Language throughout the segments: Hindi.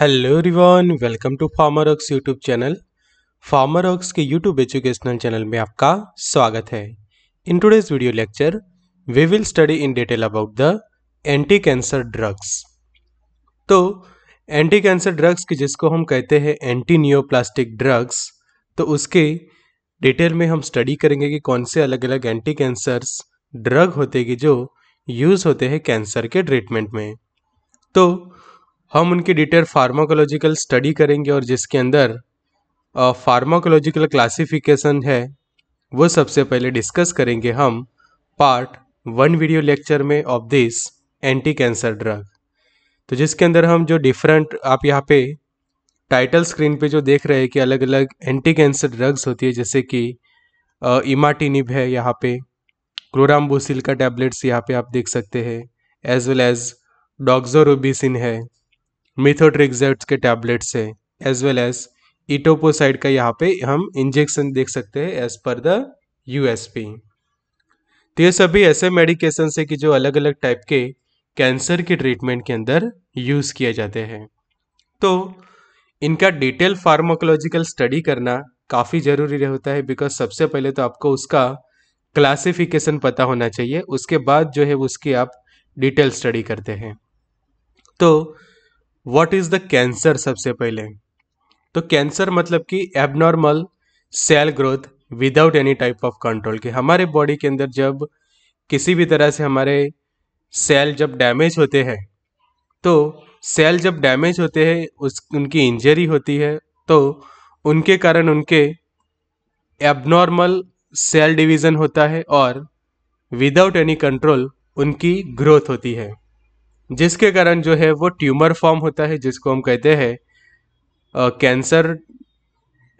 हेलो रिवान welcome to Pharma Rocks YouTube channel Pharma Rocks के यूट्यूब एजुकेशनल चैनल में आपका स्वागत है in today's video lecture we will study in detail about the anti cancer drugs तो एंटी कैंसर ड्रग्स की जिसको हम कहते हैं एंटी नियोप्लास्टिक ड्रग्स तो उसके डिटेल में हम स्टडी करेंगे कि कौन से अलग अलग एंटी कैंसर्स ड्रग होते कि जो यूज़ होते हैं कैंसर के ट्रीटमेंट में तो हम उनकी डिटेल फार्माकोलॉजिकल स्टडी करेंगे और जिसके अंदर फार्माकोलॉजिकल क्लासिफिकेशन है वो सबसे पहले डिस्कस करेंगे हम पार्ट वन वीडियो लेक्चर में of this anti cancer drug तो जिसके अंदर हम जो डिफरेंट आप यहाँ पे टाइटल स्क्रीन पे जो देख रहे हैं कि अलग अलग एंटी कैंसर ड्रग्स होती है जैसे कि इमाटिनिब है यहाँ पे क्लोरामबोसिल का टैबलेट्स यहाँ पे आप देख सकते हैं एज वेल एज डॉक्जोरोबिसिन है मिथोट्रिक्स के टैबलेट से एज वेल एज इटोपोसाइड का यहाँ पे हम इंजेक्शन देख सकते हैं एज पर द यूएसपी तो ये सभी ऐसे मेडिकेशन है कि जो अलग अलग टाइप के कैंसर के ट्रीटमेंट के अंदर यूज़ किए जाते हैं तो इनका डिटेल फार्माकोलॉजिकल स्टडी करना काफ़ी ज़रूरी होता है बिकॉज सबसे पहले तो आपको उसका क्लासिफिकेशन पता होना चाहिए उसके बाद जो है उसकी आप डिटेल स्टडी करते हैं तो व्हाट इज़ द कैंसर सबसे पहले तो कैंसर मतलब कि abnormal cell growth without any type of control कि हमारे बॉडी के अंदर जब किसी भी तरह से हमारे सेल जब डैमेज होते हैं तो सेल जब डैमेज होते हैं उस उनकी इंजरी होती है तो उनके कारण उनके एबनॉर्मल सेल डिवीज़न होता है और विदाउट एनी कंट्रोल उनकी ग्रोथ होती है जिसके कारण जो है वो ट्यूमर फॉर्म होता है जिसको हम कहते हैं cancer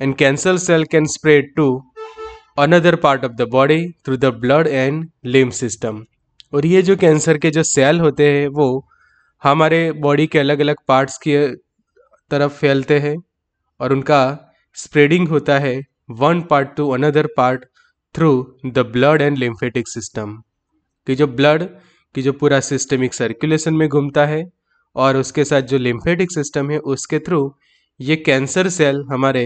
and cancer cell can spread to another part of the body through the blood and lymph system और ये जो कैंसर के जो सेल होते हैं वो हमारे बॉडी के अलग अलग पार्ट्स की तरफ फैलते हैं और उनका स्प्रेडिंग होता है one part to another part through the blood and lymphatic system कि जो ब्लड कि जो पूरा सिस्टमिक सर्कुलेशन में घूमता है और उसके साथ जो लिम्फेटिक सिस्टम है उसके थ्रू ये कैंसर सेल हमारे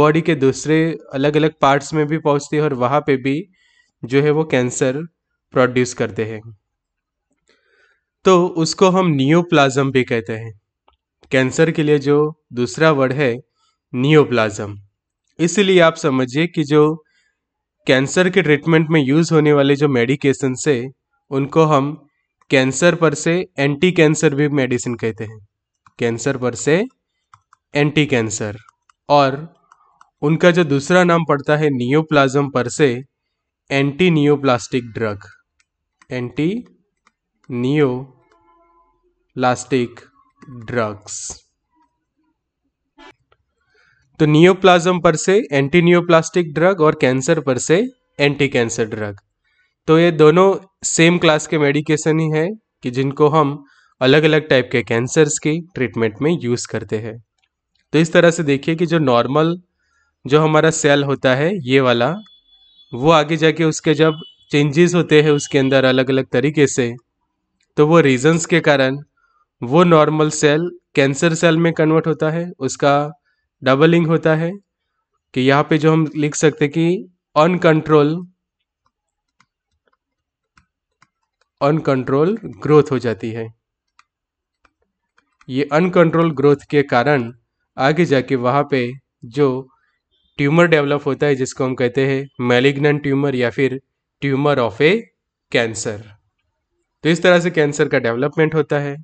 बॉडी के दूसरे अलग अलग पार्ट्स में भी पहुंचती है और वहाँ पे भी जो है वो कैंसर प्रोड्यूस करते हैं तो उसको हम नियोप्लाज्म भी कहते हैं कैंसर के लिए जो दूसरा वर्ड है नियोप्लाज्म इसलिए आप समझिए कि जो कैंसर के ट्रीटमेंट में यूज़ होने वाले जो मेडिकेशन से उनको हम cancer per se anti cancer भी मेडिसिन कहते हैं cancer per se anti cancer और उनका जो दूसरा नाम पड़ता है neoplasm per se anti neoplastic drug anti neoplastic drugs तो neoplasm per se anti neoplastic drug और cancer per se anti cancer drug तो ये दोनों सेम क्लास के मेडिकेशन ही है कि जिनको हम अलग अलग टाइप के कैंसर्स के ट्रीटमेंट में यूज़ करते हैं तो इस तरह से देखिए कि जो नॉर्मल जो हमारा सेल होता है ये वाला वो आगे जाके उसके जब चेंजेस होते हैं उसके अंदर अलग अलग तरीके से तो वो रीजंस के कारण वो नॉर्मल सेल कैंसर सेल में कन्वर्ट होता है उसका डबलिंग होता है कि यहाँ पे जो हम लिख सकते कि अनकंट्रोल अनकंट्रोल ग्रोथ हो जाती है ये अनकंट्रोल ग्रोथ के कारण आगे जाके वहाँ पे जो ट्यूमर डेवलप होता है जिसको हम कहते हैं मेलिग्नेंट ट्यूमर या फिर ट्यूमर ऑफ ए कैंसर तो इस तरह से कैंसर का डेवलपमेंट होता है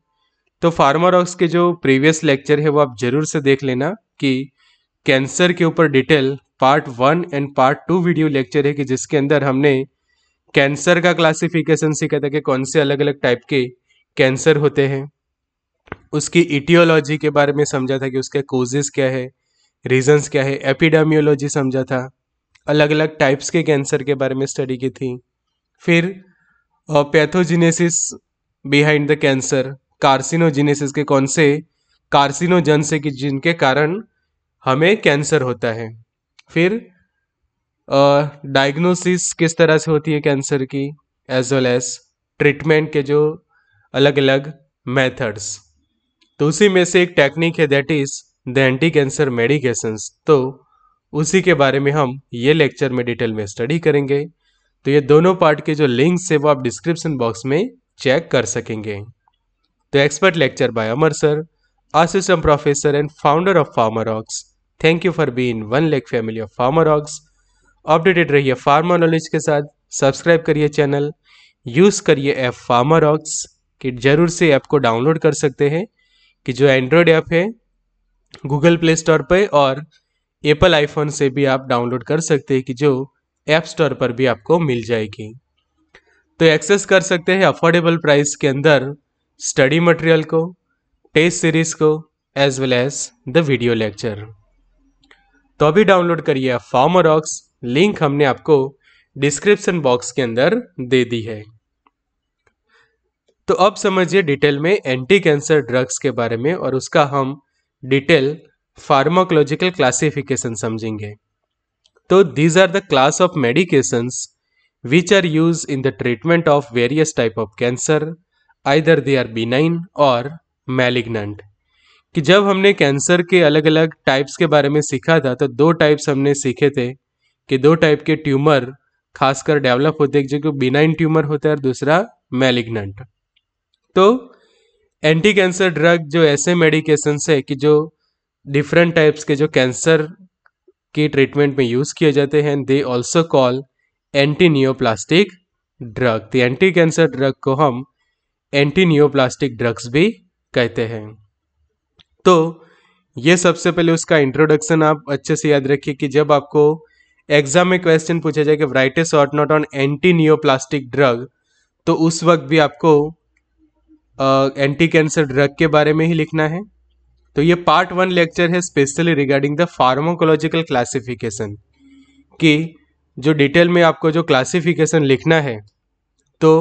तो फार्मारॉक्स के जो प्रीवियस लेक्चर है वो आप ज़रूर से देख लेना कि कैंसर के ऊपर detail part one and part two video lecture है कि जिसके अंदर हमने कैंसर का क्लासिफिकेशन सीखा था कि कौन से अलग अलग टाइप के कैंसर होते हैं उसकी इटियोलॉजी के बारे में समझा था कि उसके कोजेज क्या है रीजंस क्या है एपिडामियोलॉजी समझा था अलग अलग टाइप्स के कैंसर के बारे में स्टडी की थी फिर pathogenesis behind the cancer carcinogenesis के कौन से कार्सिनोजन से कि जिनके कारण हमें कैंसर होता है फिर डायग्नोसिस किस तरह से होती है कैंसर की एज वेल एज ट्रीटमेंट के जो अलग अलग मेथड्स तो उसी में से एक टेक्निक है that is the anti cancer medications तो उसी के बारे में हम ये लेक्चर में डिटेल में स्टडी करेंगे तो ये दोनों पार्ट के जो लिंक्स है वो आप डिस्क्रिप्शन बॉक्स में चेक कर सकेंगे तो expert lecture by Amar sir and founder of Pharma of thank you for being one lake family of Pharma Rocks updated रहिए फार्मा नॉलेज के साथ सब्सक्राइब करिए चैनल यूज़ करिए ऐप फार्मा रॉक्स कि जरूर से ऐप को डाउनलोड कर सकते हैं कि जो एंड्रॉयड ऐप है गूगल प्ले स्टोर पर और एप्पल आईफोन से भी आप डाउनलोड कर सकते हैं कि जो ऐप स्टोर पर भी आपको मिल जाएगी तो एक्सेस कर सकते हैं अफोर्डेबल प्राइस के अंदर स्टडी मटेरियल को टेस्ट सीरीज को as well as the video lecture तो अभी डाउनलोड करिए फार्मर ऑक्स लिंक हमने आपको डिस्क्रिप्शन बॉक्स के अंदर दे दी है तो अब समझिए डिटेल में एंटी कैंसर ड्रग्स के बारे में और उसका हम डिटेल फार्माकोलॉजिकल क्लासिफिकेशन समझेंगे तो these are the class of medications which are use in the treatment of various type of cancer either they are benign और मैलिग्नेंट कि जब हमने कैंसर के अलग अलग टाइप्स के बारे में सीखा था तो दो टाइप्स हमने सीखे थे कि दो टाइप के ट्यूमर खासकर डेवलप होते हैं जो बिनाइन ट्यूमर होता है और दूसरा मेलिग्नेंट तो एंटी कैंसर ड्रग जो ऐसे मेडिकेशन है कि जो डिफरेंट टाइप्स के जो कैंसर के ट्रीटमेंट में यूज़ किए जाते हैं they also call anti neoplastic drug तो एंटी कैंसर ड्रग को हम एंटी नियोप्लास्टिक ड्रग्स भी कहते हैं तो ये सबसे पहले उसका इंट्रोडक्शन आप अच्छे से याद रखिए कि जब आपको एग्जाम में क्वेश्चन पूछा जाए कि वराइटिस ऑट note on anti neoplastic drug तो उस वक्त भी आपको एंटी कैंसर ड्रग के बारे में ही लिखना है तो ये पार्ट वन लेक्चर है specially regarding the pharmacological classification कि जो डिटेल में आपको जो क्लासिफिकेशन लिखना है तो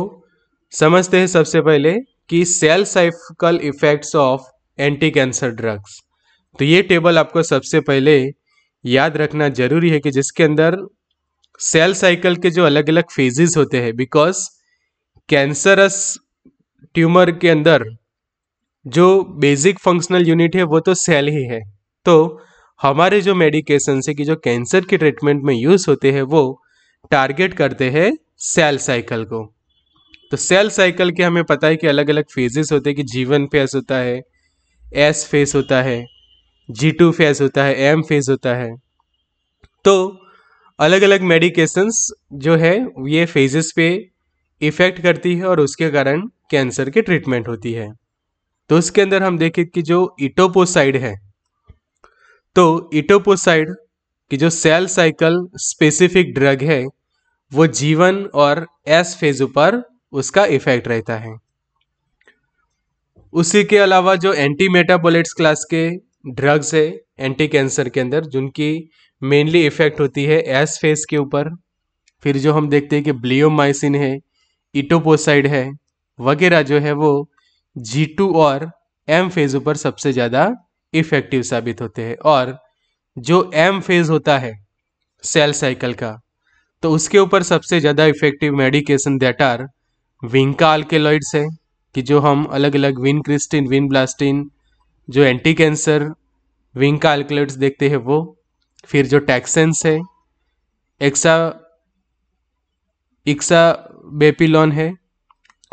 समझते हैं सबसे पहले कि cell cycle effects of anti cancer drugs तो ये टेबल आपको सबसे पहले याद रखना जरूरी है कि जिसके अंदर सेल साइकिल के जो अलग अलग फेजेस होते हैं बिकॉज कैंसरस ट्यूमर के अंदर जो बेसिक फंक्शनल यूनिट है वो तो सेल ही है तो हमारे जो मेडिकेशन से कि जो कैंसर के ट्रीटमेंट में यूज़ होते हैं वो टारगेट करते हैं सेल साइकिल को तो सेल साइकिल के हमें पता है कि अलग अलग फेजेस होते हैं कि जीवन फेस होता है एस फेस होता है जी टू फेज होता है एम फेज होता है तो अलग अलग मेडिकेशंस जो है ये फेजेस पे इफ़ेक्ट करती है और उसके कारण कैंसर की ट्रीटमेंट होती है तो उसके अंदर हम देखें कि जो इटोपोसाइड है तो इटोपोसाइड की जो सेल साइकिल स्पेसिफिक ड्रग है वो जीवन और एस फेज पर उसका इफेक्ट रहता है उसी के अलावा जो एंटी मेटाबोलेट्स क्लास के ड्रग्स है एंटी कैंसर के अंदर जिनकी मेनली इफेक्ट होती है एस फेस के ऊपर फिर जो हम देखते हैं कि ब्लियोमाइसिन है इटोपोसाइड है वगैरह जो है वो जी टू और एम फेज ऊपर सबसे ज़्यादा इफेक्टिव साबित होते हैं और जो एम फेज होता है सेल साइकिल का तो उसके ऊपर सबसे ज़्यादा effective medication that are vinca alkaloids है कि जो हम अलग अलग विन क्रिस्टिन विन ब्लास्टिन जो एंटी कैंसर विंग का एल्कुलेट्स देखते हैं वो फिर जो टैक्सेंस है एक्सा इक्सा बेपिलोन है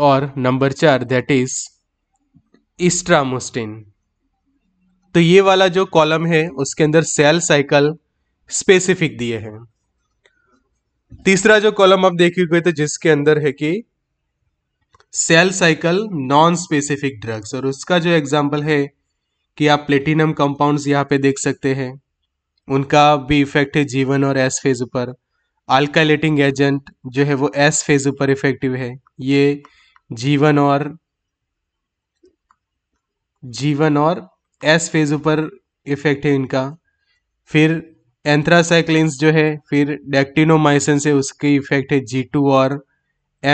और नंबर चार दैट इज इस्ट्रामोस्टिन तो ये वाला जो कॉलम है उसके अंदर सेल साइकिल स्पेसिफिक दिए हैं तीसरा जो कॉलम आप देखे गए थे जिसके अंदर है कि cell cycle non specific drugs और उसका जो एग्जाम्पल है कि आप प्लेटिनम कंपाउंड्स यहाँ पे देख सकते हैं उनका भी इफेक्ट है जीवन और एस फेज पर अल्कालेटिंग एजेंट जो है वो एस फेज पर इफेक्टिव है ये जीवन और जीवन और एस फेज पर इफेक्ट है इनका फिर एंथ्रासाइक्लिन्स जो है फिर डेक्टिनोमाइसिन से उसके इफेक्ट है जी टू और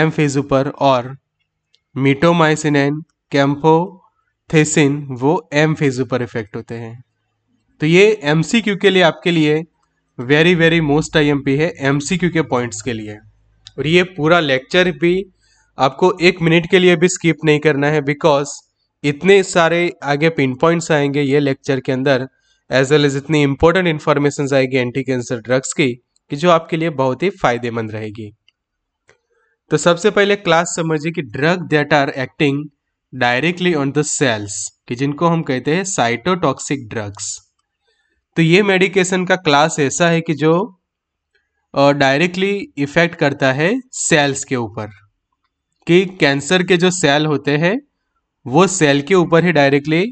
एम फेज पर और मीटोमाइसिन कैम्पो थेसिन वो एम फेज पर इफेक्ट होते हैं तो ये एम के लिए आपके लिए वेरी वेरी मोस्ट पी है एम के पॉइंट्स के लिए और ये पूरा लेक्चर भी आपको एक मिनट के लिए भी स्किप नहीं करना है बिकॉज इतने सारे आगे पिन पॉइंट्स आएंगे ये लेक्चर के अंदर एज वेल एज इतनी इंपॉर्टेंट इन्फॉर्मेशन आएगी एंटी कैंसर ड्रग्स की कि जो आपके लिए बहुत ही फायदेमंद रहेगी तो सबसे पहले क्लास समझिए कि drug that are acting directly on the cells कि जिनको हम कहते हैं साइटोटॉक्सिक ड्रग्स तो ये मेडिकेशन का क्लास ऐसा है कि जो डायरेक्टली इफेक्ट करता है सेल्स के ऊपर कि कैंसर के जो सेल होते हैं वो सेल के ऊपर ही डायरेक्टली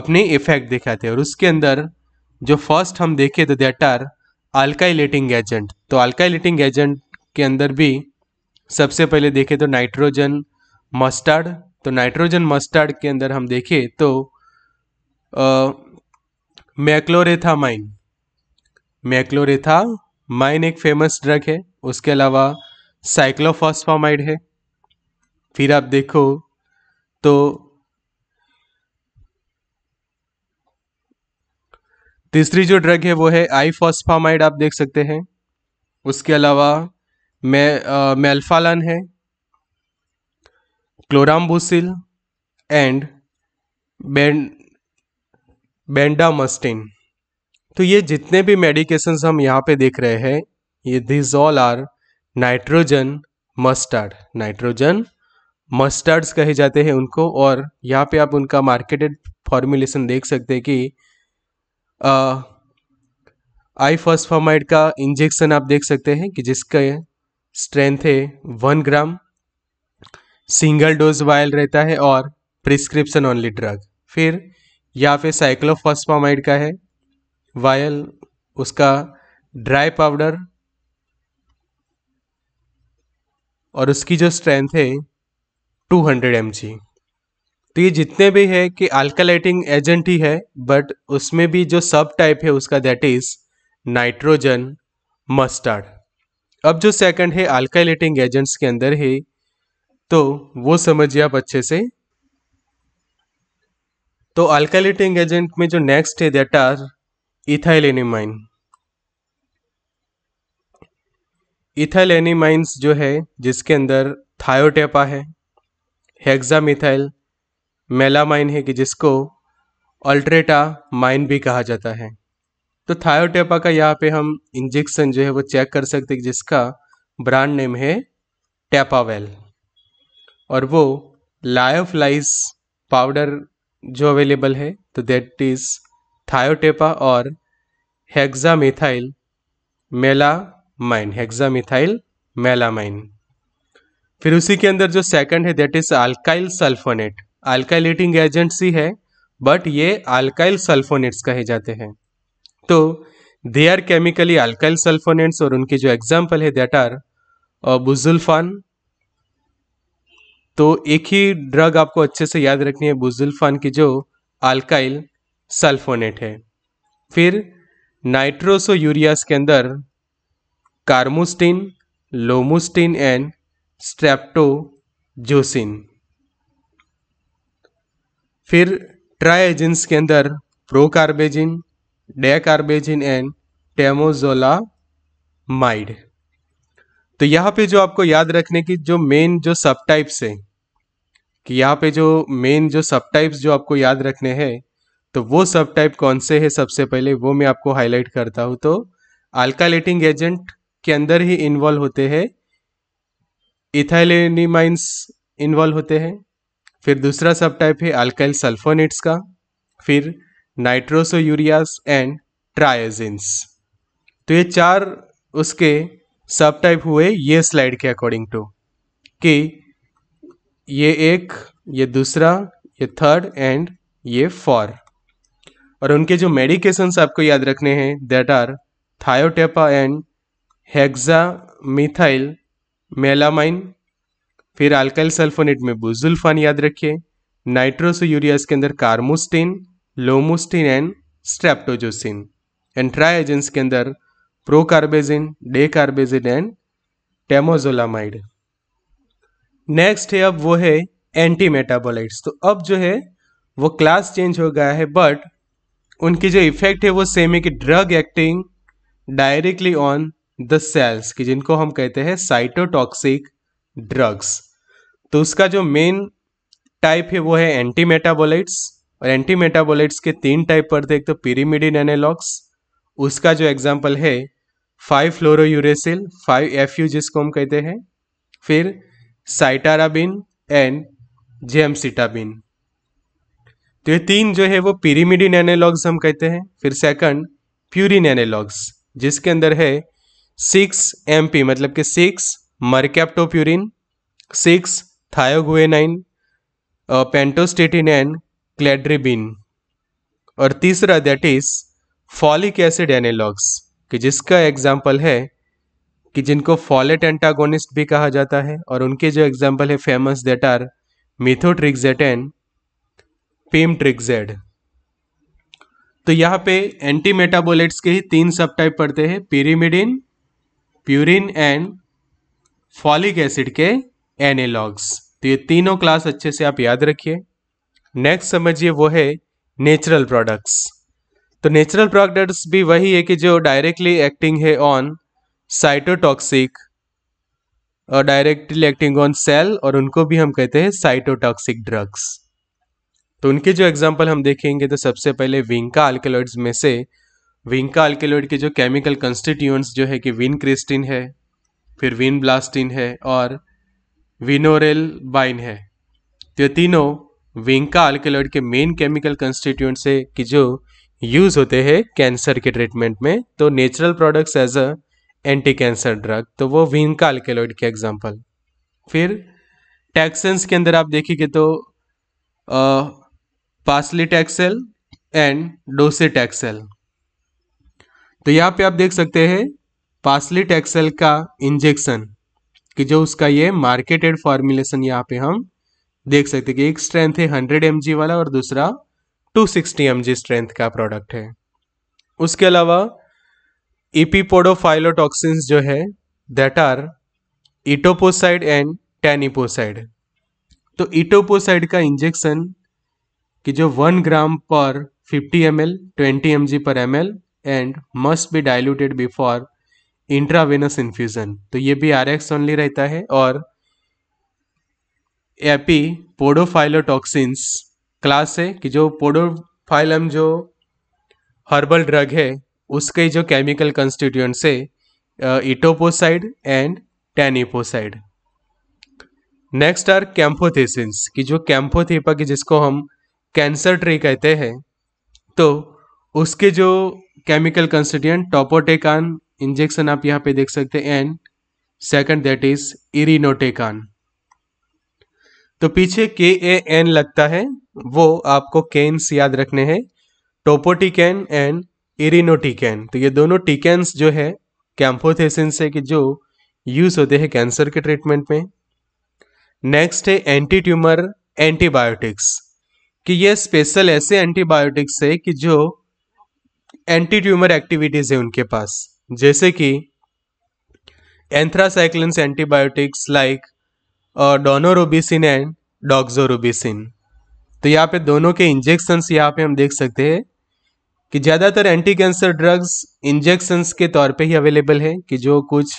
अपने इफेक्ट दिखाते हैं और उसके अंदर जो फर्स्ट हम देखें तो देट आर अल्काइलेटिंग एजेंट तो अल्काइलेटिंग एजेंट के अंदर भी सबसे पहले देखे तो नाइट्रोजन मस्टर्ड तो नाइट्रोजन मस्टर्ड के अंदर हम देखें तो मैक्लोरेथामाइन मैक्लोरेथामाइन एक फेमस ड्रग है उसके अलावा साइक्लोफॉस्फामाइड है फिर आप देखो तो तीसरी जो ड्रग है वो है आई फॉस्फामाइड आप देख सकते हैं उसके अलावा मे मेल्फालन है क्लोराम्बोसिल एंड बेंडामस्टिन तो ये जितने भी मेडिकेशंस हम यहाँ पे देख रहे हैं ये these all are nitrogen mustard nitrogen mustards कहे जाते हैं उनको और यहाँ पे आप उनका मार्केटेड फॉर्मुलेशन देख सकते हैं कि आई फॉस्फामाइड का इंजेक्शन आप देख सकते हैं कि जिसका स्ट्रेंथ है one gram single dose vial रहता है और प्रिस्क्रिप्शन ओनली ड्रग फिर या फिर साइक्लोफॉस्फामाइड का है वायल उसका ड्राई पाउडर और उसकी जो स्ट्रेंथ है 200 हंड्रेड एम तो ये जितने भी है कि अल्कालाइटिंग एजेंट ही है बट उसमें भी जो सब टाइप है उसका दैट इज नाइट्रोजन मस्टर्ड अब जो सेकंड है अल्कालाइटिंग एजेंट्स के अंदर है तो वो समझिए आप अच्छे से तो अल्कालिटिंग एजेंट में जो नेक्स्ट है that are ethylenimine ethylenimines जो है जिसके अंदर थायोटेपा है हेक्सामिथाइल मेलामाइन है कि जिसको अल्ट्रेटा माइन भी कहा जाता है तो थायोटेपा का यहाँ पे हम इंजेक्शन जो है वो चेक कर सकते हैं जिसका ब्रांड नेम है टेपावेल और वो लायोफ्लाइज पाउडर जो अवेलेबल है तो दैट इज थायोटेपा और हेक्सामिथाइल मेलामाइन हेक्सामिथाइल मेलामाइन फिर उसी के अंदर जो सेकंड है that is alkyl sulfonate alkylating agents ही है बट ये अल्काइल सल्फोनेट्स कहे जाते हैं तो they are chemically alkyl sulfonates और उनके जो एग्जाम्पल है दैट आर बुजुल्फान तो एक ही ड्रग आपको अच्छे से याद रखनी है बुजुल्फान की जो अल्काइल सल्फोनेट है फिर नाइट्रोसो यूरियास के अंदर कार्मोस्टिन लोमोस्टिन एंड स्ट्रेप्टोजोसिन फिर ट्राएजेंस के अंदर प्रोकार्बेजिन डेकार्बेजिन एंड टेमोजोलामाइड तो यहाँ पे जो आपको याद रखने की जो मेन जो सब टाइप्स है कि यहाँ पे जो मेन जो सब टाइप्स जो आपको याद रखने हैं तो वो सब टाइप कौन से है सबसे पहले वो मैं आपको हाईलाइट करता हूँ तो अल्कालेटिंग एजेंट के अंदर ही इन्वॉल्व होते हैं इथाइलेनिमाइंस इन्वॉल्व होते हैं फिर दूसरा सब टाइप है अल्काइल सल्फोनेट्स का फिर नाइट्रोसो यूरियाज एंड ट्रायोजेंस तो ये चार उसके सब टाइप हुए ये स्लाइड के अकॉर्डिंग टू कि ये एक ये दूसरा ये थर्ड एंड ये फोर और उनके जो मेडिकेशंस आपको याद रखने हैं that are thiotepa and hexamethylmelamine फिर अल्काइल सल्फोनेट में बुजुल्फान याद रखिए नाइट्रोसो यूरियास के अंदर कार्मोस्टिन लोमोस्टिन एंड स्ट्रेप्टोजोसिन एंड ट्राइजेंस के अंदर प्रोकार्बेजिन कार्बेजिन एंड टेमोजोलामाइड नेक्स्ट है अब वो है एंटी मेटाबोलाइट्स तो अब जो है वो क्लास चेंज हो गया है बट उनकी जो इफेक्ट है वो सेम है कि drug acting directly on the cells कि जिनको हम कहते हैं साइटोटॉक्सिक ड्रग्स तो उसका जो मेन टाइप है वो है एंटी मेटाबोलाइट्स और एंटी मेटाबोलाइट्स के तीन टाइप पड़ते हैं एक तो पिरीमिडिन एनेलॉक्स उसका जो एग्जाम्पल है five uracil five F U जिसको हम कहते हैं फिर साइटाराबिन एंड जेमसिटाबिन तो ये तीन जो है वो पिरीमिडिन एनालॉग्स हम कहते हैं फिर सेकंड प्यूरिन एनालॉग्स जिसके अंदर है सिक्स एमपी मतलब कि six mercaptopurine six thioguanine pentostatin and cladribine और तीसरा that is folic acid analogues कि जिसका एग्जाम्पल है कि जिनको फॉलेट एंटागोनिस्ट भी कहा जाता है और उनके जो एग्जाम्पल है famous that are methotrexate pemetrexed तो यहाँ पे एंटी मेटाबोलेट्स के ही तीन सब टाइप पड़ते हैं pyrimidine purine and folic acid के एनेलॉग्स तो ये तीनों क्लास अच्छे से आप याद रखिए नेक्स्ट समझिए वो है नेचुरल प्रोडक्ट्स तो नेचुरल प्रोडक्ट्स भी वही है कि जो डायरेक्टली एक्टिंग है ऑन साइटोटॉक्सिक और डायरेक्टली एक्टिंग ऑन सेल और उनको भी हम कहते हैं साइटोटॉक्सिक ड्रग्स तो उनके जो एग्जाम्पल हम देखेंगे तो सबसे पहले विंका अल्केलॉइड्स में से विंका अल्केलॉइड के जो केमिकल कंस्टिट्यूएंट्स जो है कि विन क्रिस्टिन है फिर विन ब्लास्टिन है और विनोरेल बाइन है तो ये तीनों विंका अल्केलॉइड के मेन केमिकल कंस्टिट्यूएंट्स है कि जो यूज़ होते हैं कैंसर के ट्रीटमेंट में तो natural products as a anti cancer drug तो वो का अल्केलॉइड के एग्जाम्पल फिर टैक्सेंस के अंदर आप देखेंगे तो पासली टैक्सेल एंड डोसे टैक्सेल तो यहाँ पे आप देख सकते हैं पासली टैक्सेल का इंजेक्शन कि जो उसका ये मार्केटेड फॉर्मुलेशन यहाँ पे हम देख सकते हैं कि एक स्ट्रेंथ है हंड्रेड एम वाला और दूसरा टू सिक्सटी एम स्ट्रेंथ का प्रोडक्ट है उसके अलावा इपीपोडोफाइलोटॉक्सिन्स जो है that are etoposide and teniposide तो इटोपोसाइड का इंजेक्शन कि जो one gram per fifty M L twenty M G पर M L and must be diluted before intravenous infusion तो ये भी आर एक्स ओनली रहता है और एपी पोडोफाइलोटॉक्सिन्स क्लास है कि जो पोडोफाइलम जो हर्बल ड्रग है उसके जो केमिकल कंस्टिट्यूंट है etoposide and teniposide next are camptothecins कि जो कैम्पोथेपा की जिसको हम कैंसर ट्री कहते हैं तो उसके जो केमिकल कंस्टिट्यूंट टोपोटेकान इंजेक्शन आप यहाँ पे देख सकते हैं and second that is irinotecan तो पीछे के ए एन लगता है वो आपको केन्स याद रखने हैं टोपोटिकेन एंड इरिनोटिकैन तो ये दोनों टिकैंस जो है कैम्पोथेसिन से कि जो यूज होते हैं कैंसर के ट्रीटमेंट में नेक्स्ट है एंटी ट्यूमर एंटीबायोटिक्स कि ये स्पेशल ऐसे एंटीबायोटिक्स है कि जो एंटी ट्यूमर एक्टिविटीज़ है उनके पास जैसे कि anthracycline antibiotics like daunorubicin and doxorubicin तो यहाँ पे दोनों के इंजेक्शंस यहाँ पे हम देख सकते हैं कि ज़्यादातर एंटी कैंसर ड्रग्स इंजेक्शंस के तौर पे ही अवेलेबल है कि जो कुछ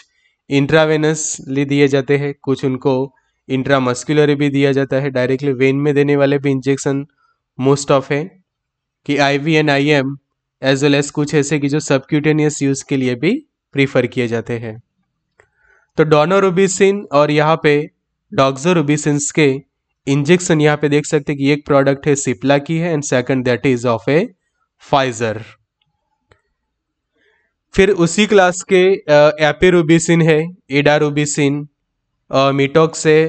इंट्रावेनस ले दिए जाते हैं कुछ उनको इंट्रामस्कुलर भी दिया जाता है डायरेक्टली वेन में देने वाले भी इंजेक्शन मोस्ट ऑफ है कि I V and I M as well as कुछ ऐसे कि जो सबक्यूटेनियस यूज़ के लिए भी प्रीफर किए जाते हैं तो डोनोरूबिसिन और यहाँ पे डॉक्जोरूबिसिन्स के इंजेक्शन यहाँ पे देख सकते हैं कि एक प्रोडक्ट है सिप्ला की है and second that is of a Pfizer फिर उसी क्लास के एपेरुबिसिन है एडारुबिसिन मिटोक्स है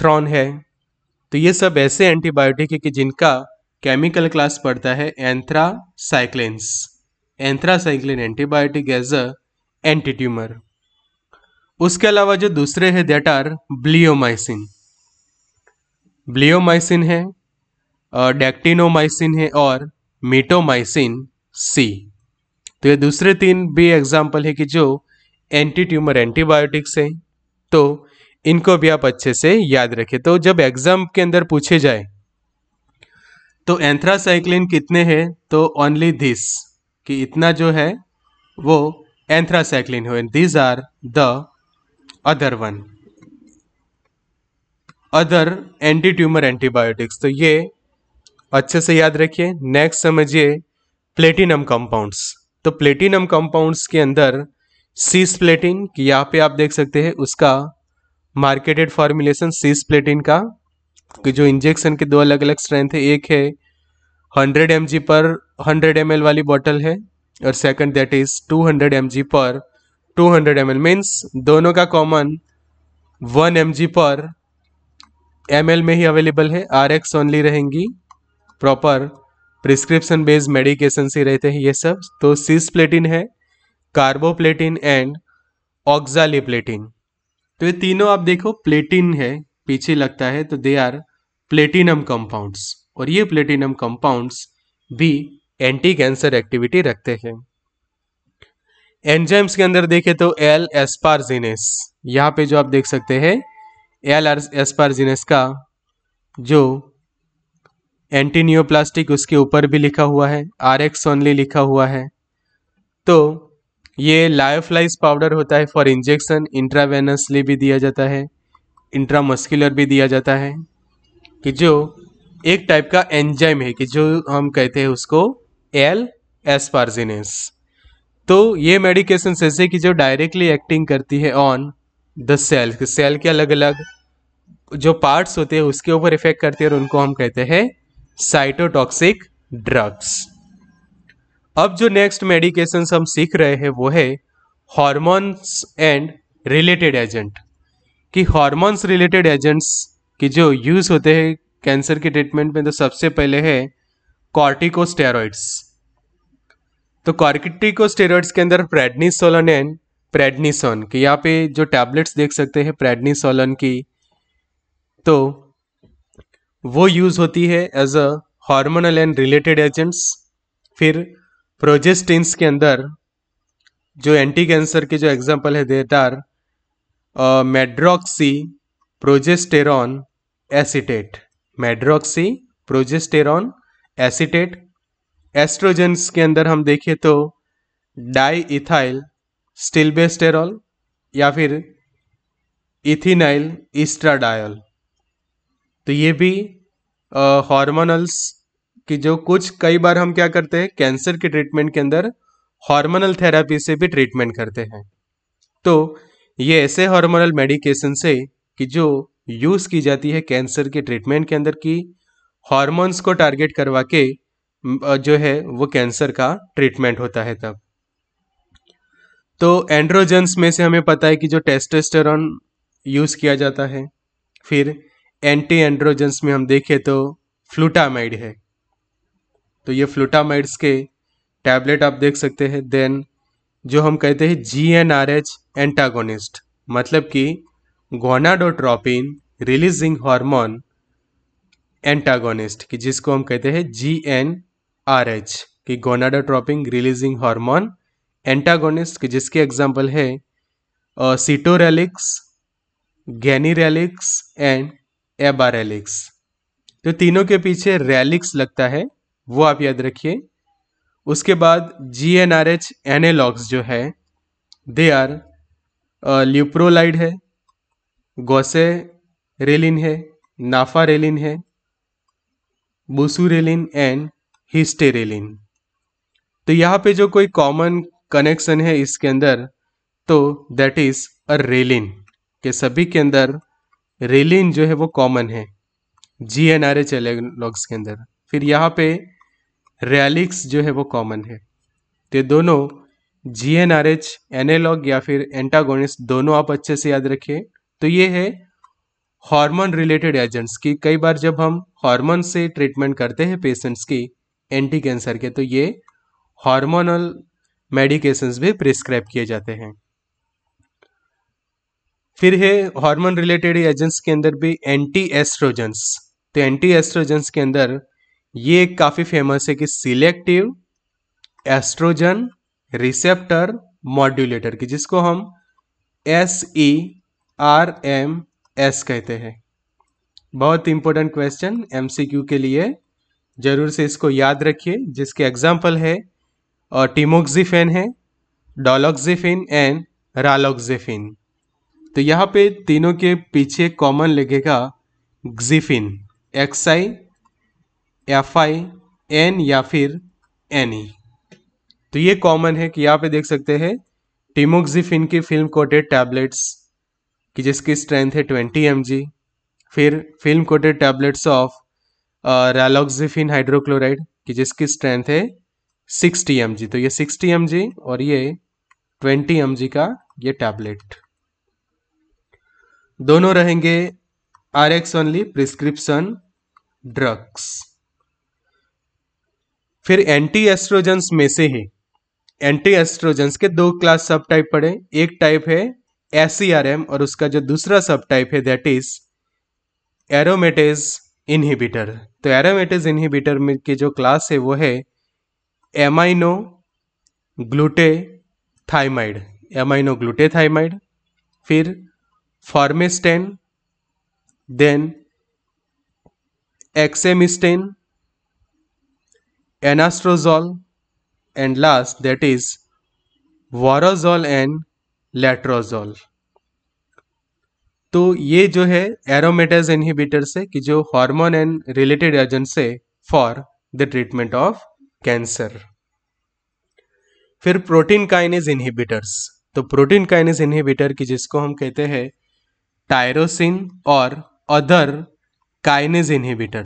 थ्रॉन है तो ये सब ऐसे एंटीबायोटिक है कि जिनका केमिकल क्लास पड़ता है anthracyclines anthracycline antibiotic as a anti tumour उसके अलावा जो दूसरे है दैट आर ब्लियोमाइसिन ब्लियोमाइसिन है डेक्टिनोमाइसिन है और मीटोमाइसिन सी तो ये दूसरे तीन भी एग्जाम्पल है कि जो एंटी ट्यूमर एंटीबायोटिक्स हैं तो इनको भी आप अच्छे से याद रखें तो जब एग्ज़ाम के अंदर पूछे जाए तो एंथ्रासाइक्लिन कितने हैं तो ओनली दिस कि इतना जो है वो एंथ्रासाइक्लिन हो and are the other one other anti tumour antibiotics तो ये अच्छे से याद रखिए नेक्स्ट समझिए प्लेटिनम कंपाउंड्स तो प्लेटिनम कंपाउंड्स के अंदर सीस प्लेटिन यहाँ पे आप देख सकते हैं उसका मार्केटेड फॉर्मुलेशन सीस प्लेटिन का कि जो इंजेक्शन के दो अलग अलग स्ट्रेंथ है एक है 100 एम पर 100 एम वाली बॉटल है और सेकंड दैट इज 200 एम पर 200 एम एल मीन्स दोनों का कॉमन 1 एम पर एम में ही अवेलेबल है आर एक्स ओनली रहेंगी प्रॉपर प्रिस्क्रिप्शन बेस्ड मेडिकेशन से रहते हैं ये सब तो प्लेटिन है कार्बोप्लेटिन एंड ऑक्जालीप्लेटिन तो ये तीनों आप देखो प्लेटिन है पीछे लगता है तो दे आर प्लेटिनम कंपाउंड्स और ये प्लेटिनम कंपाउंड्स भी एंटी कैंसर एक्टिविटी रखते हैं एंजाइम्स के अंदर देखें तो एल एस्पारजिनेस यहाँ पे जो आप देख सकते हैं एल एस्पारजिनेस का जो एंटीनियोप्लास्टिक उसके ऊपर भी लिखा हुआ है आर एक्स ओनली लिखा हुआ है तो ये लायोफ्लाइज पाउडर होता है फॉर इंजेक्शन इंट्रावेनसली भी दिया जाता है इंट्रामस्कुलर भी दिया जाता है कि जो एक टाइप का एंजाइम है कि जो हम कहते हैं उसको एल एस्पार्जिनेस तो ये मेडिकेशन ऐसे कि जो डायरेक्टली एक्टिंग करती है ऑन द सेल सेल के अलग अलग जो पार्ट्स होते हैं उसके ऊपर इफेक्ट करती है और उनको हम कहते हैं साइटोटॉक्सिक ड्रग्स अब जो नेक्स्ट मेडिकेशन हम सीख रहे हैं वो है हॉर्मोन्स एंड रिलेटेड एजेंट कि हॉर्मोन्स रिलेटेड एजेंट्स की जो यूज़ होते हैं कैंसर के ट्रीटमेंट में तो सबसे पहले है कॉर्टिकोस्टेरॉइड्स तो कॉर्टिकोस्टेरॉइड्स के अंदर प्रेडनीसोलन एंड प्रेडनीसोन कि यहाँ पे जो टैबलेट्स देख सकते हैं प्रेडनीसोलन की तो वो यूज़ होती है as a hormonal and related agents फिर प्रोजेस्टिन्स के अंदर जो एंटी कैंसर के जो एग्जाम्पल है that are medroxy progesterone acetate medroxy progesterone acetate estrogens के अंदर हम देखें तो डाई इथाइल स्टिलबेस्टेरॉल या फिर इथिनाइल इस्ट्राडायल तो ये भी हॉर्मोनल्स की जो कुछ कई बार हम क्या करते हैं कैंसर के ट्रीटमेंट के अंदर हार्मोनल थेरेपी से भी ट्रीटमेंट करते हैं तो ये ऐसे हार्मोनल मेडिकेशन से कि जो यूज़ की जाती है कैंसर के ट्रीटमेंट के अंदर की हार्मोन्स को टारगेट करवा के जो है वो कैंसर का ट्रीटमेंट होता है तब तो एंड्रोजेंस में से हमें पता है कि जो टेस्टोस्टेरोन यूज़ किया जाता है फिर एंटी एंड्रोजेंस में हम देखें तो फ्लूटामाइड है तो ये फ्लूटामाइड्स के टैबलेट आप देख सकते हैं देन जो हम कहते हैं G N R H antagonist मतलब कि गोनाडोट्रोपिन रिलीजिंग हार्मोन एंटागोनिस्ट कि जिसको हम कहते हैं जी एन आर एच कि गोनाडोट्रोपिन रिलीजिंग हार्मोन एंटागोनिस्ट कि जिसके एग्जाम्पल है सीटोरेलिक्स गैनीरेलिक्स एंड एबारेलिक्स तो तीनों के पीछे रेलिक्स लगता है वो आप याद रखिए उसके बाद G N R H analogues जो है दे आर ल्यूप्रोलाइड है गोसे रेलिन है नाफा रेलिन है बुसू रेलिन एंड हिस्टे रेलिन तो यहाँ पे जो कोई कॉमन कनेक्शन है इसके अंदर तो दैट इज अ रेलिन के सभी के अंदर रेलिन जो है वो कॉमन है G N R H analogues के अंदर फिर यहाँ पे रैलिक्स जो है वो कॉमन है तो दोनों G N R H analogue या फिर एंटागोनिस्ट दोनों आप अच्छे से याद रखिए तो ये है हार्मोन रिलेटेड एजेंट्स की कई बार जब हम हार्मोन से ट्रीटमेंट करते हैं पेशेंट्स की एंटी कैंसर के तो ये हार्मोनल मेडिकेशंस भी प्रिस्क्राइब किए जाते हैं फिर है हार्मोन रिलेटेड एजेंट्स के अंदर भी एंटी एस्ट्रोजेंस तो एंटी एस्ट्रोजेंस के अंदर ये काफ़ी फेमस है कि सिलेक्टिव एस्ट्रोजन रिसेप्टर मॉड्यूलेटर की जिसको हम S E R M S कहते हैं बहुत इंपॉर्टेंट क्वेश्चन एमसीक्यू के लिए ज़रूर से इसको याद रखिए जिसके एग्जाम्पल है टीमोक्सिफेन है डॉलोक्सिफिन एंड रालोक्सिफिन तो यहाँ पे तीनों के पीछे कॉमन लिखेगा ग्जिफिन X I F I N या फिर एन ई e। तो ये कॉमन है कि यहाँ पे देख सकते हैं टीमोक्सिफिन की फिल्म कोटेड टैबलेट्स कि जिसकी स्ट्रेंथ है ट्वेंटी एम फिर film coated tablets of raloxifene hydrochloride कि जिसकी स्ट्रेंथ है सिक्सटी एम तो ये सिक्सटी एम और ये ट्वेंटी एम का ये टैबलेट दोनों रहेंगे R X only prescription drugs फिर एंटी एस्ट्रोजेंस में से ही एंटी एस्ट्रोजेंस के दो क्लास सब टाइप पड़े एक टाइप है एस और उसका जो दूसरा सब टाइप है दैट इज एरोमेटेज इनहिबिटर तो एरोमेटेज इनहिबिटर में के जो क्लास है वो है एमाइनो ग्लूटे थाइमाइड एमाइनो ग्लूटे थाइमाइड फिर formestane then exemestane anastrozole and last that is vorozole and letrozole तो ये जो है एरोमेटाज इनहिबिटर से कि जो हार्मोन एंड रिलेटेड एजेंट से for the treatment of cancer फिर प्रोटीन काइनेज इनहिबिटर्स तो प्रोटीन काइनेज इनहिबिटर की जिसको हम कहते हैं टायरोसिन और अदर काइनेज इनहिबिटर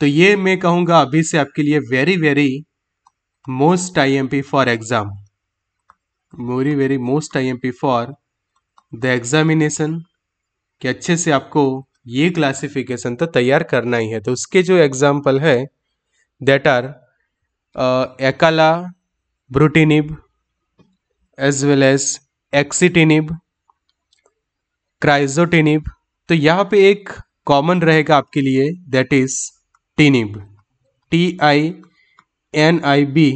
तो ये मैं कहूँगा अभी से आपके लिए very very most IMP for exam very very most IMP for the examination कि अच्छे से आपको ये क्लासिफिकेशन तो तैयार करना ही है तो उसके जो एग्जाम्पल है that are acalabrutinib as well as axitinib crizotinib तो यहाँ पे एक कॉमन रहेगा आपके लिए that is tinib T I N I B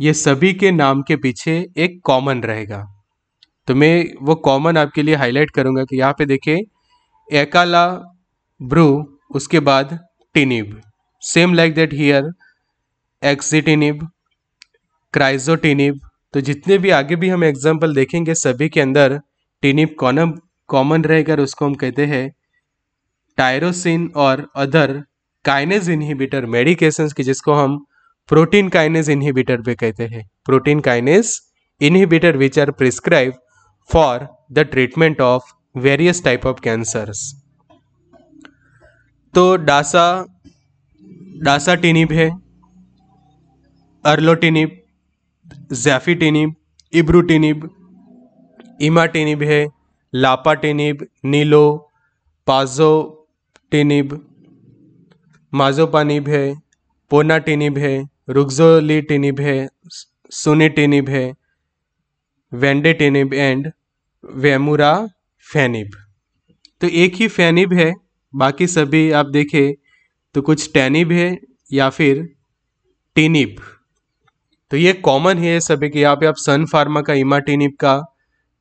ये सभी के नाम के पीछे एक कॉमन रहेगा तो मैं वो कॉमन आपके लिए हाईलाइट करूँगा कि यहाँ पे देखे एकाला ब्रू उसके बाद tinib same like that here axitinib crizotinib तो जितने भी आगे भी हम एग्जाम्पल देखेंगे सभी के अंदर टिनिब कॉमन कॉमन रहकर उसको हम कहते हैं टायरोसिन और अदर काइनेज इनहिबिटर मेडिकेशन की जिसको हम प्रोटीन काइनेज इनहिबिटर भी कहते हैं protein kinase inhibitor which are prescribe for the treatment of various type of cancers तो डासा डासाटिनिब है अर्लोटिनिब जैफीटिनिब इब्रूटिनिब इमाटिनिब है लापाटेनिब नीलो पाजोटेनिब माजोपानिब है पोनाटेनिब है रुग्जोलीटेनिब है सुनेटेनिब है वेंडेटेनिब एंड वेमुरा फैनिब तो एक ही फैनिब है बाकी सभी आप देखें तो कुछ टैनिब है या फिर टिनिब तो ये कॉमन है सभी के यहाँ पे आप सन फार्मा का इमाटिनिब का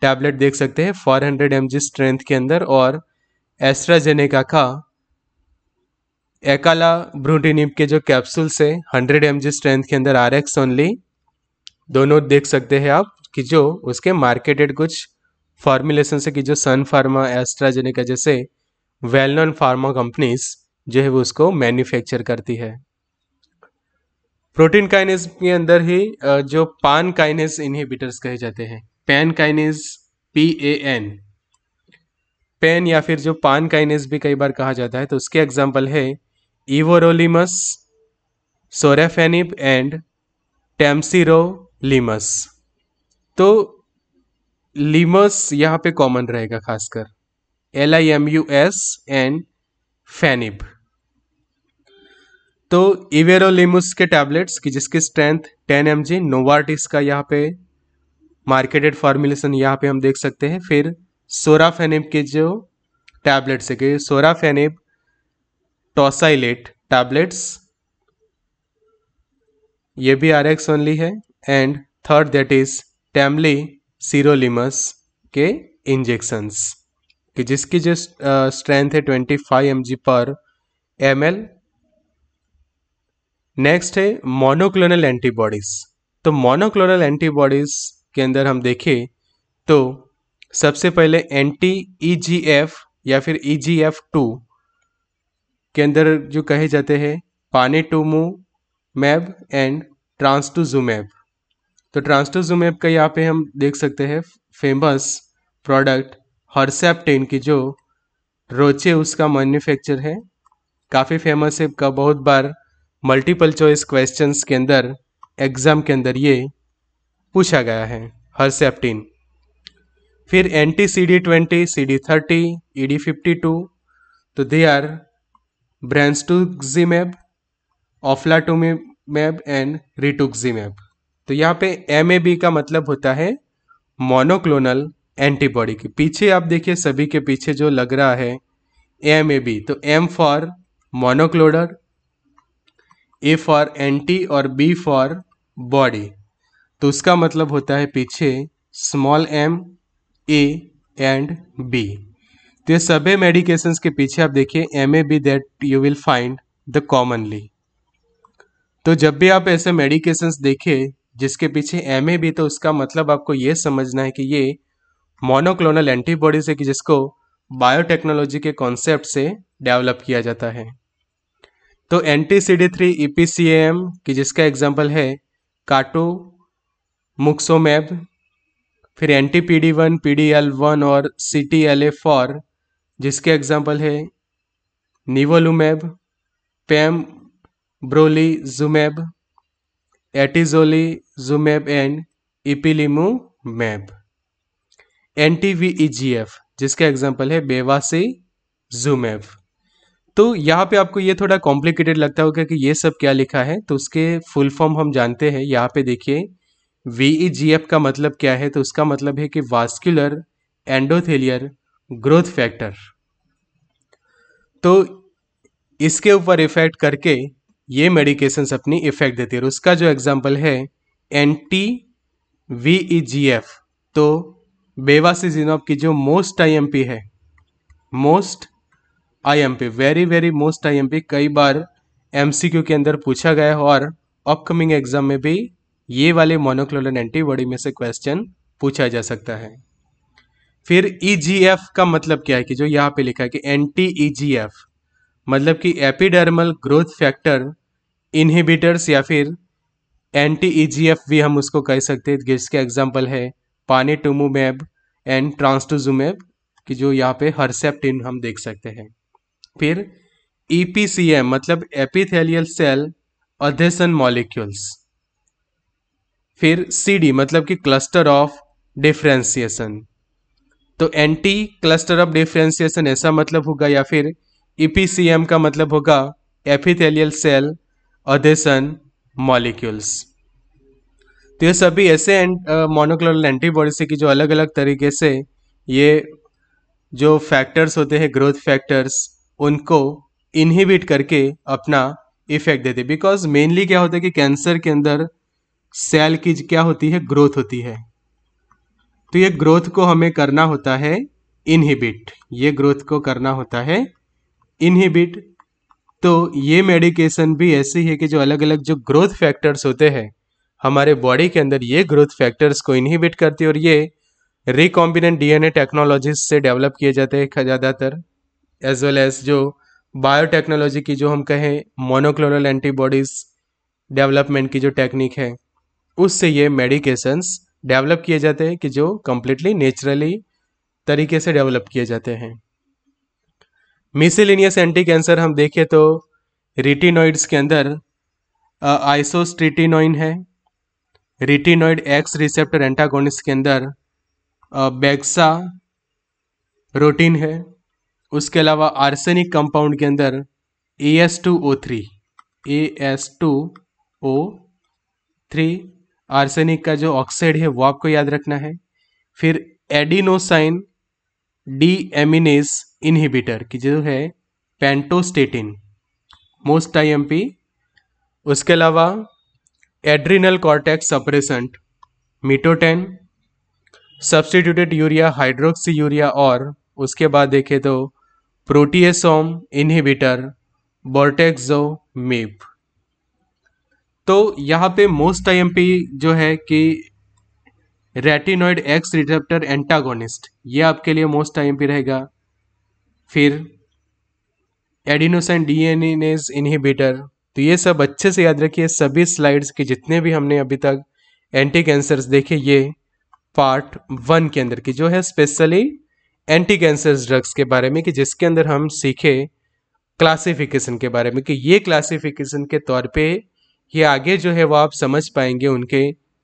टैबलेट देख सकते हैं 400 हंड्रेड स्ट्रेंथ के अंदर और एस्ट्राजेनेका का एकाला ब्रूटीनिप के जो कैप्सूल्स है हंड्रेड एम स्ट्रेंथ के अंदर आर एक्स ओनली दोनों देख सकते हैं आप कि जो उसके मार्केटेड कुछ फार्मुलेशन से कि जो सन फार्मा एस्ट्राजेनेका जैसे वेल नॉन फार्मा कंपनीज जो है वो उसको मैन्युफैक्चर करती है प्रोटीन काइनेस के अंदर ही जो पान काइनेस इनहिबिटर्स कहे जाते हैं pan kinase P A N pan या फिर जो पान काइनेज भी कई बार कहा जाता है तो उसके एग्जाम्पल है इवोरोलिमस सोरेफेनिप एंड टेम्सीरोलिमस तो लिमस यहाँ पे कॉमन रहेगा खासकर L I M U S and fenib तो इवेरोलिमस के टैबलेट्स की जिसकी स्ट्रेंथ 10 एम जी नोवार्टिस का यहाँ पे मार्केटेड फार्मूलेशन यहाँ पे हम देख सकते हैं फिर सोराफेनेब के जो टैबलेट्स है सोराफेनेब टोसाइलेट टैबलेट्स ये भी आर एक्स ओनली है and third that is temsirolimus के इंजेक्शंस कि जिसकी जो स्ट्रेंथ है ट्वेंटी फाइव एम जी पर एम एल नेक्स्ट है मोनोक्लोनल एंटीबॉडीज तो मोनोक्लोनल एंटीबॉडीज के अंदर हम देखें तो सबसे पहले एंटी ई जी एफ या फिर ई जी एफ टू के अंदर जो कहे जाते हैं पाने टूमू मैब एंड ट्रांसटूजूमैब तो ट्रांसटूजूमैब का यहाँ पे हम देख सकते हैं फेमस प्रोडक्ट टेन की जो रोचे उसका मैन्युफैक्चर है काफ़ी फेमस है का बहुत बार मल्टीपल चॉइस क्वेश्चंस के अंदर एग्ज़ाम के अंदर ये पूछा गया है हरसेप्टिन फिर anti C D twenty C D thirty E D fifty two तो दे आर ब्रांसटूजीमेब ऑफलाटूमेब एंड रिटुक्जीमेब तो यहाँ पे एम ए बी का मतलब होता है मोनोक्लोनल एंटीबॉडी के पीछे आप देखिए सभी के पीछे जो लग रहा है एम ए बी तो M for monoclonal A for anti और बी फॉर बॉडी तो उसका मतलब होता है पीछे small M A and B तो ये सभी मेडिकेशंस के पीछे आप देखिए M A B that you will find the commonly तो जब भी आप ऐसे मेडिकेशंस देखें जिसके पीछे एम ए बी तो उसका मतलब आपको ये समझना है कि ये मोनोक्लोनल एंटीबॉडीज है कि जिसको बायोटेक्नोलॉजी के कॉन्सेप्ट से डेवलप किया जाता है तो anti C D three E P C M की जिसका एग्जाम्पल है काटो मुक्सोमैब फिर N T P D one P D L one और C T L A four जिसके एग्जाम्पल है nivolumab pembrolizumab atezolizumab and ipilimumab N T V E G F जिसका एग्जाम्पल है बेवासी जुमैब तो यहाँ पे आपको ये थोड़ा कॉम्प्लिकेटेड लगता होगा कि ये सब क्या लिखा है तो उसके फुल फॉर्म हम जानते हैं यहाँ पे देखिए वीईजीएफ e का मतलब क्या है तो उसका मतलब है कि वास्कुलर एंडोथेलियर ग्रोथ फैक्टर तो इसके ऊपर इफेक्ट करके ये मेडिकेशंस अपनी इफेक्ट देती है उसका जो एग्जाम्पल है anti V E G F तो बेवासिजिनॉप की जो मोस्ट आईएमपी है most IMP very very most IMP कई बार एमसीक्यू के अंदर पूछा गया है और अपकमिंग एग्जाम में भी ये वाले मोनोक्लोलन एंटीबॉडी में से क्वेश्चन पूछा जा सकता है फिर ई e का मतलब क्या है कि जो यहाँ पे लिखा है कि एंटी ई मतलब कि एपिडर्मल ग्रोथ फैक्टर इनहिबिटर्स या फिर एंटी ई भी हम उसको कह सकते हैं जिसके एग्जाम्पल है पानी टूमोमैब एंड ट्रांसटूजुमैब कि जो यहाँ पे हरसेप्टिन हम देख सकते हैं फिर ई e मतलब एपिथेलियल सेल अधेसन मॉलिक्यूल्स फिर सी डी मतलब कि क्लस्टर ऑफ डिफ्रेंसिएशन तो एंटी क्लस्टर ऑफ डिफ्रेंसिएशन ऐसा मतलब होगा या फिर ईपीसीएम e का मतलब होगा एपिथेलियल सेल अधेसन मॉलिक्यूल्स तो ये सभी ऐसे मोनोक्लोनल एंटीबॉडीज है कि जो अलग अलग तरीके से ये जो फैक्टर्स होते हैं ग्रोथ फैक्टर्स उनको इनहिबिट करके अपना इफेक्ट देते बिकॉज मेनली क्या होता है कि कैंसर के अंदर सेल की क्या होती है ग्रोथ होती है तो ये ग्रोथ को हमें करना होता है इनहिबिट ये ग्रोथ को करना होता है इनहिबिट तो ये मेडिकेशन भी ऐसी है कि जो अलग अलग जो ग्रोथ फैक्टर्स होते हैं हमारे बॉडी के अंदर ये ग्रोथ फैक्टर्स को इनहिबिट करती है और ये रिकॉम्बिनेंट डीएनए टेक्नोलॉजीज से डेवलप किए जाते हैं ज़्यादातर एज वेल एज जो बायोटेक्नोलॉजी की जो हम कहें मोनोक्लोनल एंटीबॉडीज़ डेवलपमेंट की जो टेक्निक है उससे ये मेडिकेशंस डेवलप किए जाते हैं कि जो कम्प्लीटली नेचुरली तरीके से डेवलप किए जाते हैं मिसेलिनियस एंटी कैंसर हम देखें तो रिटिनॉइड्स के अंदर आइसोस्ट्रिटिनोइन है रिटिनॉइड एक्स रिसेप्टर एंटागोनिस के अंदर बैक्सा प्रोटीन है उसके अलावा आर्सेनिक कंपाउंड के अंदर A S two O three A S two O three arsenic का जो ऑक्साइड है वो आपको याद रखना है फिर एडिनोसाइन डी एमिनेस इनहिबिटर की जो है पेंटोस्टेटिन मोस्ट आईएमपी उसके अलावा adrenal cortex suppressant mitotane substituted urea hydroxy urea और उसके बाद देखें तो प्रोटीएसोम इनहिबिटर बोर्टेक्सो मेप तो यहाँ पे मोस्ट आई जो है कि रेटिनोइड एक्स रिसेप्टर एंटागोनिस्ट ये आपके लिए मोस्ट आई रहेगा फिर एडिनोसन डीएनएज इनहिबिटर तो ये सब अच्छे से याद रखिए सभी स्लाइड्स के जितने भी हमने अभी तक एंटी कैंसर्स देखे ये पार्ट वन के अंदर की जो है स्पेशली एंटी कैंसर ड्रग्स के बारे में कि जिसके अंदर हम सीखे क्लासिफिकेशन के बारे में कि ये क्लासिफिकेशन के तौर पे ये आगे जो है वो आप समझ पाएंगे उनके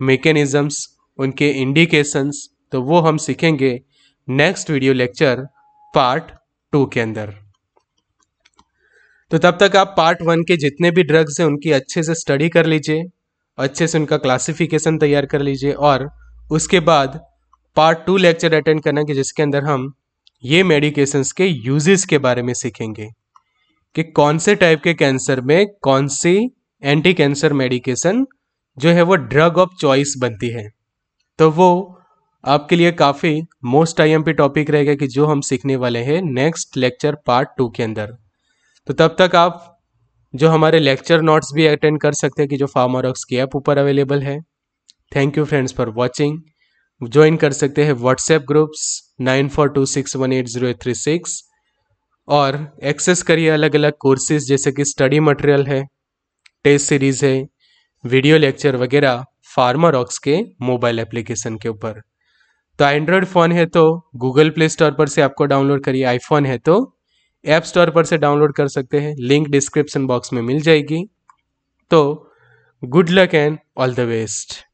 मेकेनिज़म्स उनके इंडिकेशंस तो वो हम सीखेंगे next video lecture part two के अंदर तो तब तक आप पार्ट वन के जितने भी ड्रग्स हैं उनकी अच्छे से स्टडी कर लीजिए अच्छे से उनका क्लासिफिकेशन तैयार कर लीजिए और उसके बाद पार्ट टू लेक्चर अटेंड करना कि जिसके अंदर हम ये मेडिकेशंस के यूजेस के बारे में सीखेंगे कि कौन से टाइप के कैंसर में कौन सी एंटी कैंसर मेडिकेशन जो है वो ड्रग ऑफ चॉइस बनती है तो वो आपके लिए काफ़ी मोस्ट आईएमपी टॉपिक रहेगा कि जो हम सीखने वाले हैं नेक्स्ट लेक्चर पार्ट टू के अंदर तो तब तक आप जो हमारे लेक्चर नोट्स भी अटेंड कर सकते हैं कि जो फार्मारॉक्स की ऐप ऊपर अवेलेबल है thank you friends for watching join कर सकते हैं WhatsApp groups nine four two six one eight zero three six और एक्सेस करिए अलग अलग कोर्सेज जैसे कि स्टडी मटेरियल है टेस्ट सीरीज़ है वीडियो लेक्चर वगैरह फार्मारॉक्स के मोबाइल एप्लीकेशन के ऊपर तो एंड्रॉयड फ़ोन है तो गूगल प्ले स्टोर पर से आपको डाउनलोड करिए आईफोन है तो ऐप स्टोर पर से डाउनलोड कर सकते हैं लिंक डिस्क्रिप्शन बॉक्स में मिल जाएगी तो good luck and all the best